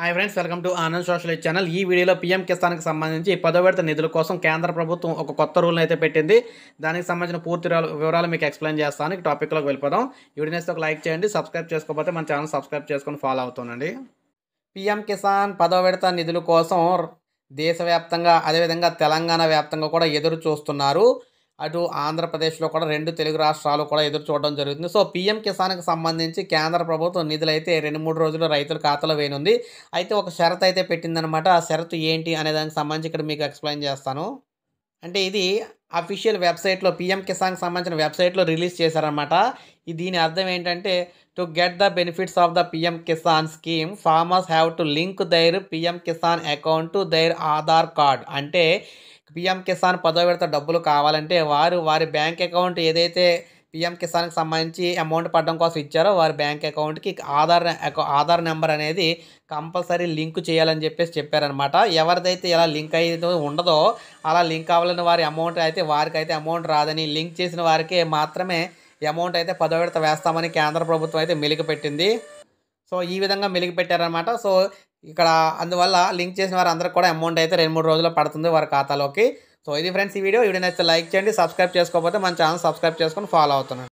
hi friends welcome to Anand social channel ఈ వీడియోలో PM కిసాన్కి సంబంధించి పదో విడత నిధుల కోసం కేంద్ర ప్రభుత్వం ఒక కొత్త రూల్ని అయితే పెట్టింది దానికి సంబంధించిన పూర్తి వివరాలు మీకు ఎక్స్ప్లెయిన్ చేస్తాను టాపిక్లోకి వెళ్ళిపోదాం వీడియోస్ ఒక లైక్ చేయండి సబ్స్క్రైబ్ చేసుకోకపోతే మన ఛానల్ సబ్స్క్రైబ్ చేసుకొని ఫాలో అవుతుందండి పీఎం కిసాన్ పదో విడత నిధుల కోసం దేశవ్యాప్తంగా అదేవిధంగా తెలంగాణ వ్యాప్తంగా కూడా ఎదురు చూస్తున్నారు అటు ఆంధ్రప్రదేశ్లో కూడా రెండు తెలుగు రాష్ట్రాలు కూడా ఎదురు చూడడం జరుగుతుంది సో పీఎం కిసాన్కి సంబంధించి కేంద్ర ప్రభుత్వం నిధులు అయితే రెండు మూడు రోజులు రైతుల ఖాతాలో వేయనుంది అయితే ఒక షరత్ అయితే పెట్టిందనమాట ఆ షరతు ఏంటి అనే దానికి సంబంధించి ఇక్కడ మీకు ఎక్స్ప్లెయిన్ చేస్తాను అంటే ఇది అఫీషియల్ వెబ్సైట్లో పీఎం కిసాన్కి సంబంధించిన వెబ్సైట్లో రిలీజ్ చేశారనమాట దీని అర్థం ఏంటంటే to get the benefits of the PM Kisan scheme farmers have to link their PM Kisan account to their Aadhaar card అంటే పిఎం కిసాన్ పదో విడత డబ్బులు కావాలంటే వారు వారి బ్యాంక్ అకౌంట్ ఏదైతే పిఎం కిసాన్కి సంబంధించి అమౌంట్ పడడం కోసం ఇచ్చారో వారి బ్యాంక్ అకౌంట్కి ఆధార్ ఆధార్ నెంబర్ అనేది కంపల్సరీ లింక్ చేయాలని చెప్పేసి చెప్పారనమాట ఎవరిదైతే ఎలా లింక్ అయితే ఉండదో అలా లింక్ అవ్వాలని వారి అమౌంట్ అయితే వారికి అయితే అమౌంట్ రాదని లింక్ చేసిన వారికి మాత్రమే అమౌంట్ అయితే పదో విడత వేస్తామని కేంద్ర ప్రభుత్వం అయితే మెలిగి పెట్టింది సో ఈ విధంగా మెలిగి పెట్టారనమాట సో ఇక్కడ అందువల్ల లింక్ చేసిన వారు అందరికి కూడా అమౌంట్ అయితే రెండు మూడు రోజుల్లో పడుతుంది వారి ఖాతాలోకి సో ఇది ఫ్రెండ్స్ ఈ వీడియో వీడియో నచ్చితే లైక్ చేయండి సబ్స్క్రైబ్ చేసుకోకపోతే మన ఛానల్ సబ్స్క్రైబ్ చేసుకొని ఫాలో అవుతున్నాను